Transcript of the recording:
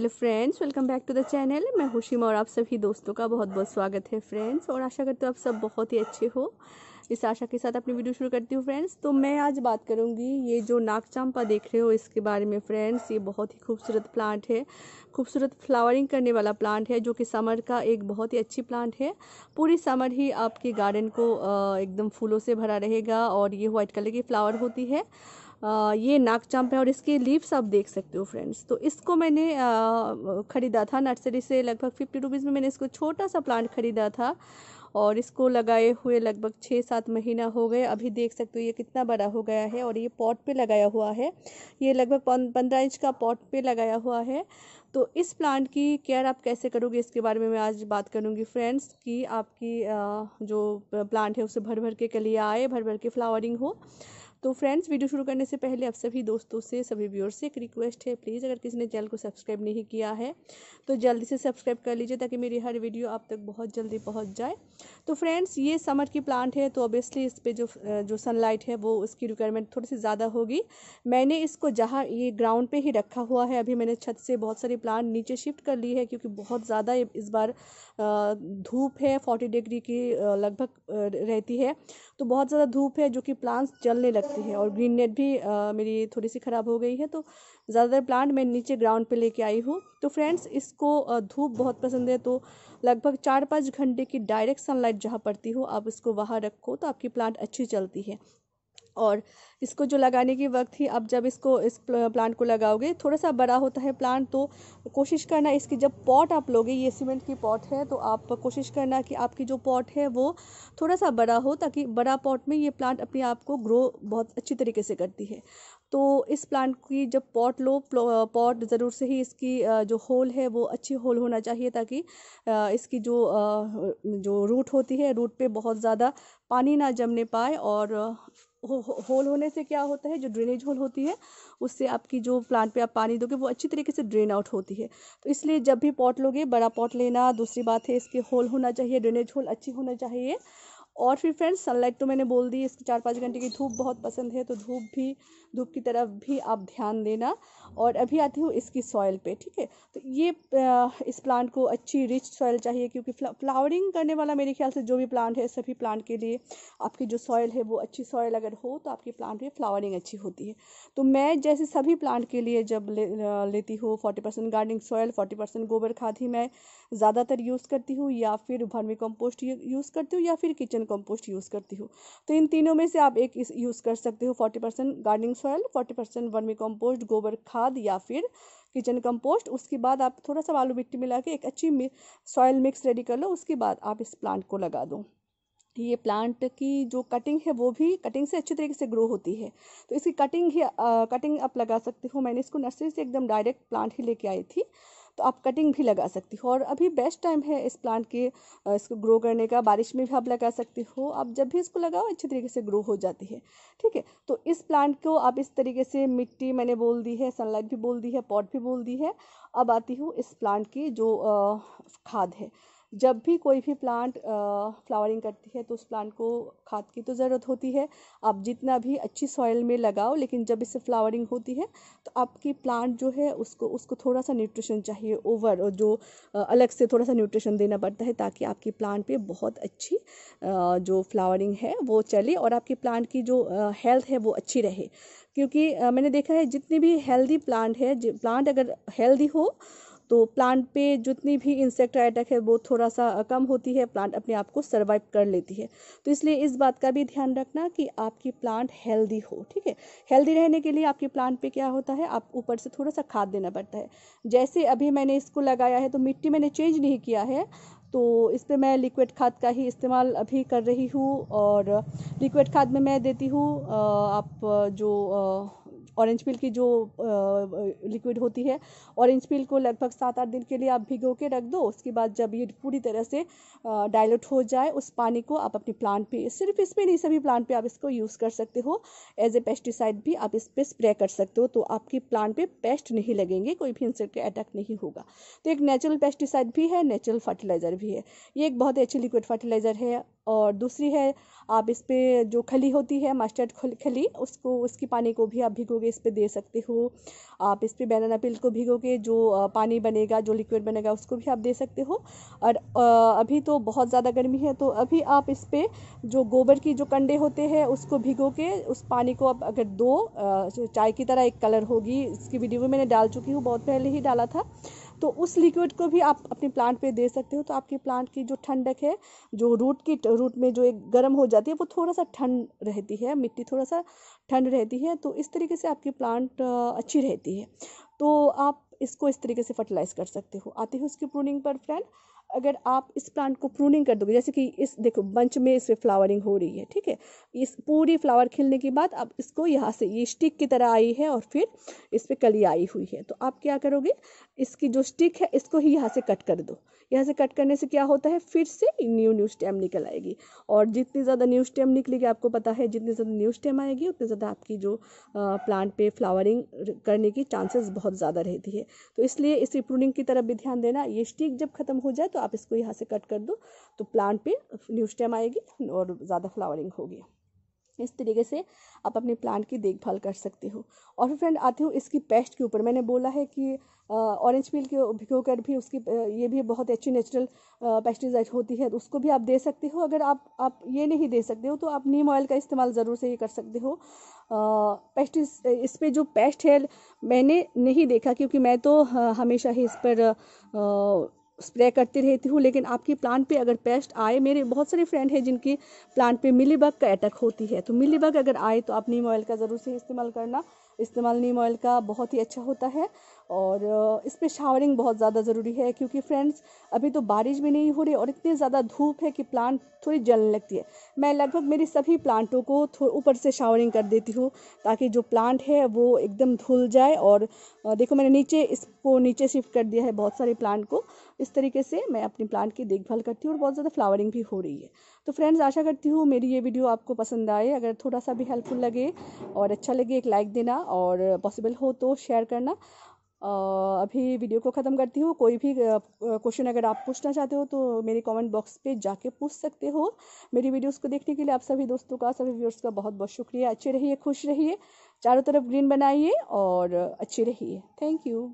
hello friends welcome back to the channel मैं हुशिमा और आप सभी दोस्तों का बहुत बहुत स्वागत है फ्रेंड्स और आशा करती हूँ आप सब बहुत ही अच्छे हो इस आशा के साथ अपनी वीडियो शुरू करती हूँ फ्रेंड्स तो मैं आज बात करूँगी ये जो नागचांपा देख रहे हो इसके बारे में फ्रेंड्स ये बहुत ही खूबसूरत प्लांट है खूबसूरत फ्लावरिंग करने वाला प्लांट है जो कि समर का एक बहुत ही अच्छी प्लांट है पूरी समर ही आपके गार्डन को एकदम फूलों से भरा रहेगा और ये व्हाइट कलर की फ्लावर होती है ये नागचांप है और इसके लीव्स आप देख सकते हो फ्रेंड्स तो इसको मैंने ख़रीदा था नर्सरी से लगभग फिफ्टी रुपीज़ में मैंने इसको छोटा सा प्लांट ख़रीदा था और इसको लगाए हुए लगभग छः सात महीना हो गए अभी देख सकते हो ये कितना बड़ा हो गया है और ये पॉट पे लगाया हुआ है ये लगभग पंद्रह इंच का पॉट पे लगाया हुआ है तो इस प्लांट की केयर आप कैसे करोगे इसके बारे में मैं आज बात करूँगी फ्रेंड्स कि आपकी जो प्लांट है उसे भर भर के कलिया आए भर भर के फ्लावरिंग हो तो फ्रेंड्स वीडियो शुरू करने से पहले आप सभी दोस्तों से सभी व्यूअर्स से एक रिक्वेस्ट है प्लीज़ अगर किसी ने चैनल को सब्सक्राइब नहीं किया है तो जल्दी से सब्सक्राइब कर लीजिए ताकि मेरी हर वीडियो आप तक बहुत जल्दी पहुँच जाए तो फ्रेंड्स ये समर की प्लांट है तो ऑब्वियसली इस पर जो जो सनलाइट है वो उसकी रिक्वायरमेंट थोड़ी सी ज़्यादा होगी मैंने इसको जहाँ ये ग्राउंड पर ही रखा हुआ है अभी मैंने छत से बहुत सारी प्लांट नीचे शिफ्ट कर ली है क्योंकि बहुत ज़्यादा इस बार धूप है फोर्टी डिग्री की लगभग रहती है तो बहुत ज़्यादा धूप है जो कि प्लांट्स जलने लगते सकती है और ग्रीन नेट भी आ, मेरी थोड़ी सी ख़राब हो गई है तो ज़्यादातर प्लांट मैं नीचे ग्राउंड पे लेके आई हूँ तो फ्रेंड्स इसको धूप बहुत पसंद है तो लगभग चार पाँच घंटे की डायरेक्ट सनलाइट जहाँ पड़ती हो आप इसको वहाँ रखो तो आपकी प्लांट अच्छी चलती है और इसको जो लगाने की वक्त ही अब जब इसको इस प्लांट को लगाओगे थोड़ा सा बड़ा होता है प्लांट तो कोशिश करना इसकी जब पॉट आप लोगे ये सीमेंट की पॉट है तो आप कोशिश करना कि आपकी जो पॉट है वो थोड़ा सा बड़ा हो ताकि बड़ा पॉट में ये प्लांट अपने आप को ग्रो बहुत अच्छी तरीके से करती है तो इस प्लांट की जब पॉट लो पॉट ज़रूर से ही इसकी जो होल है वो अच्छी होल होना चाहिए ताकि इसकी जो जो रूट होती है रूट पे बहुत ज़्यादा पानी ना जमने पाए और हो, होल होने से क्या होता है जो ड्रेनेज होल होती है उससे आपकी जो प्लांट पे आप पानी दोगे वो अच्छी तरीके से ड्रेन आउट होती है तो इसलिए जब भी पॉट लोगे बड़ा पॉट लेना दूसरी बात है इसके होल होना चाहिए ड्रेनेज होल अच्छी होना चाहिए और फिर फ्रेंड्स सनलाइट तो मैंने बोल दी इसकी चार पाँच घंटे की धूप बहुत पसंद है तो धूप भी धूप की तरफ भी आप ध्यान देना और अभी आती हूँ इसकी सॉइल पे ठीक है तो ये इस प्लांट को अच्छी रिच सॉइल चाहिए क्योंकि फ्लावरिंग करने वाला मेरे ख्याल से जो भी प्लांट है सभी प्लांट के लिए आपकी जो सॉइल है वो अच्छी सॉइल अगर हो तो आपकी प्लांट में फ्लावरिंग अच्छी होती है तो मैं जैसे सभी प्लांट के लिए जब ले, लेती हूँ forty percent gardening soil forty percent गोबर खाद ही मैं ज़्यादातर यूज़ करती हूँ या फिर वर्मी कम्पोस्ट यूज़ करती हूँ या फिर किचन किचन कंपोस्ट यूज़ करती हूँ तो इन तीनों में से आप एक यूज़ कर सकते हो forty percent gardening soil forty percent vermicompost गोबर खाद या फिर किचन कंपोस्ट उसके बाद आप थोड़ा सा बालू मिट्टी मिला के एक अच्छी सॉयल मिक्स रेडी कर लो उसके बाद आप इस प्लांट को लगा दो ये प्लांट की जो कटिंग है वो भी कटिंग से अच्छे तरीके से ग्रो होती है तो इसकी कटिंग ही कटिंग आप लगा सकते हो मैंने इसको नर्सरी से एकदम डायरेक्ट प्लांट ही लेके आई थी तो आप कटिंग भी लगा सकती हो और अभी बेस्ट टाइम है इस प्लांट के इसको ग्रो करने का बारिश में भी आप लगा सकती हो आप जब भी इसको लगाओ अच्छे तरीके से ग्रो हो जाती है ठीक है तो इस प्लांट को आप इस तरीके से मिट्टी मैंने बोल दी है सनलाइट भी बोल दी है पॉट भी बोल दी है अब आती हूँ इस प्लांट की जो खाद है जब भी कोई भी प्लांट फ्लावरिंग करती है तो उस प्लांट को खाद की तो ज़रूरत होती है आप जितना भी अच्छी सॉइल में लगाओ लेकिन जब इससे फ्लावरिंग होती है तो आपकी प्लांट जो है उसको उसको थोड़ा सा न्यूट्रिशन चाहिए ओवर और जो अलग से थोड़ा सा न्यूट्रिशन देना पड़ता है ताकि आपकी प्लांट पे बहुत अच्छी जो फ्लावरिंग है वो चले और आपकी प्लांट की जो हेल्थ है वो अच्छी रहे क्योंकि मैंने देखा है जितने भी हेल्दी प्लांट है प्लांट अगर हेल्दी हो तो प्लांट पे जितनी भी इंसेक्ट अटैक है वो थोड़ा सा कम होती है प्लांट अपने आप को सर्वाइव कर लेती है तो इसलिए इस बात का भी ध्यान रखना कि आपकी प्लांट हेल्दी हो ठीक है हेल्दी रहने के लिए आपकी प्लांट पे क्या होता है आप ऊपर से थोड़ा सा खाद देना पड़ता है जैसे अभी मैंने इसको लगाया है तो मिट्टी मैंने चेंज नहीं किया है तो इस पर मैं लिक्विड खाद का ही इस्तेमाल अभी कर रही हूँ और लिक्विड खाद में मैं देती हूँ आप जो ऑरेंज पिल की जो लिक्विड होती है ऑरेंज पिल को लगभग सात आठ दिन के लिए आप भिगो के रख दो उसके बाद जब ये पूरी तरह से डायलोट हो जाए उस पानी को आप अपनी प्लांट पे सिर्फ इसमें नहीं सभी प्लांट पे आप इसको यूज़ कर सकते हो एज ए पेस्टिसाइड भी आप इस पर स्प्रे कर सकते हो तो आपकी प्लांट पे पेस्ट नहीं लगेंगे कोई भी इंसेक्ट का अटैक नहीं होगा तो एक नेचुरल पेस्टिसाइड भी है नेचुरल फर्टिलाइज़र भी है ये एक बहुत ही अच्छी लिक्विड फर्टिलाइज़र है और दूसरी है आप इस पर जो खली होती है मस्टर्ड खली उसको उसकी पानी को भी आप भिगो के इस पर दे सकते हो आप इस पर बनाना पिल को भिगो के जो पानी बनेगा जो लिक्विड बनेगा उसको भी आप दे सकते हो और अभी तो बहुत ज़्यादा गर्मी है तो अभी आप इस पर जो गोबर की जो कंडे होते हैं उसको भिगो के उस पानी को आप अगर दो चाय की तरह एक कलर होगी इसकी वीडियो में मैंने डाल चुकी हूँ बहुत पहले ही डाला था तो उस लिक्विड को भी आप अपने प्लांट पे दे सकते हो तो आपकी प्लांट की जो ठंडक है जो रूट की रूट में जो एक गर्म हो जाती है वो थोड़ा सा ठंड रहती है मिट्टी थोड़ा सा ठंड रहती है तो इस तरीके से आपकी प्लांट अच्छी रहती है तो आप इसको इस तरीके से फर्टिलाइज़ कर सकते हो आते हो उसकी प्रूनिंग पर फ्रेंड अगर आप इस प्लांट को प्रूनिंग कर दोगे जैसे कि इस देखो बंच में इसमें फ्लावरिंग हो रही है ठीक है इस पूरी फ्लावर खिलने के बाद आप इसको यहाँ से ये स्टिक की तरह आई है और फिर इस पर कली आई हुई है तो आप क्या करोगे इसकी जो स्टिक है इसको ही यहाँ से कट कर दो यहाँ से कट करने से क्या होता है फिर से न्यू न्यू स्टेम निकल आएगी और जितनी ज़्यादा न्यू स्टेम निकलेगी आपको पता है जितनी ज़्यादा न्यू स्टेम आएगी उतनी ज़्यादा आपकी जो प्लांट पे फ्लावरिंग करने की चांसेस बहुत ज़्यादा रहती है तो इसलिए इस प्रूनिंग की तरफ भी ध्यान देना ये स्टिक जब खत्म हो जाए तो तो आप इसको यहाँ से कट कर दो तो प्लांट पे न्यू स्टेम आएगी और ज़्यादा फ्लावरिंग होगी इस तरीके से आप अपने प्लांट की देखभाल कर सकते हो और फिर फ्रेंड आते हो इसकी पेस्ट के ऊपर मैंने बोला है कि ऑरेंज पील के भिगो कर भी उसकी ये भी बहुत अच्छी नेचुरल पेस्टिसाइड होती है तो उसको भी आप दे सकते हो अगर आप आप ये नहीं दे सकते हो तो आप नीम ऑयल का इस्तेमाल ज़रूर से ये कर सकते हो पेस्टिस इस पर पे जो पेस्ट है मैंने नहीं देखा क्योंकि मैं तो हमेशा ही इस पर आ, स्प्रे करती रहती हूँ लेकिन आपकी प्लांट पे अगर पेस्ट आए मेरे बहुत सारे फ्रेंड हैं जिनकी प्लांट पे मिलीबग का अटैक होती है तो मिलीबग अगर आए तो आप नीम ऑयल का ज़रूर से इस्तेमाल करना इस्तेमाल नीम ऑयल का बहुत ही अच्छा होता है और इस पर शावरिंग बहुत ज़्यादा ज़रूरी है क्योंकि फ्रेंड्स अभी तो बारिश भी नहीं हो रही और इतनी ज़्यादा धूप है कि प्लांट थोड़ी जलने लगती है मैं लगभग मेरी सभी प्लांटों को ऊपर से शावरिंग कर देती हूँ ताकि जो प्लांट है वो एकदम धुल जाए और देखो मैंने नीचे इसको नीचे शिफ्ट कर दिया है बहुत सारे प्लांट को इस तरीके से मैं अपनी प्लांट की देखभाल करती हूँ और बहुत ज़्यादा फ्लावरिंग भी हो रही है तो फ्रेंड्स आशा करती हूँ मेरी ये वीडियो आपको पसंद आए अगर थोड़ा सा भी हेल्पफुल लगे और अच्छा लगे एक लाइक देना और पॉसिबल हो तो शेयर करना अभी वीडियो को ख़त्म करती हूँ कोई भी क्वेश्चन अगर आप पूछना चाहते हो तो मेरे कमेंट बॉक्स पे जाके पूछ सकते हो मेरी वीडियोस को देखने के लिए आप सभी दोस्तों का सभी व्यूअर्स का बहुत बहुत शुक्रिया अच्छे रहिए खुश रहिए चारों तरफ ग्रीन बनाइए और अच्छे रहिए थैंक यू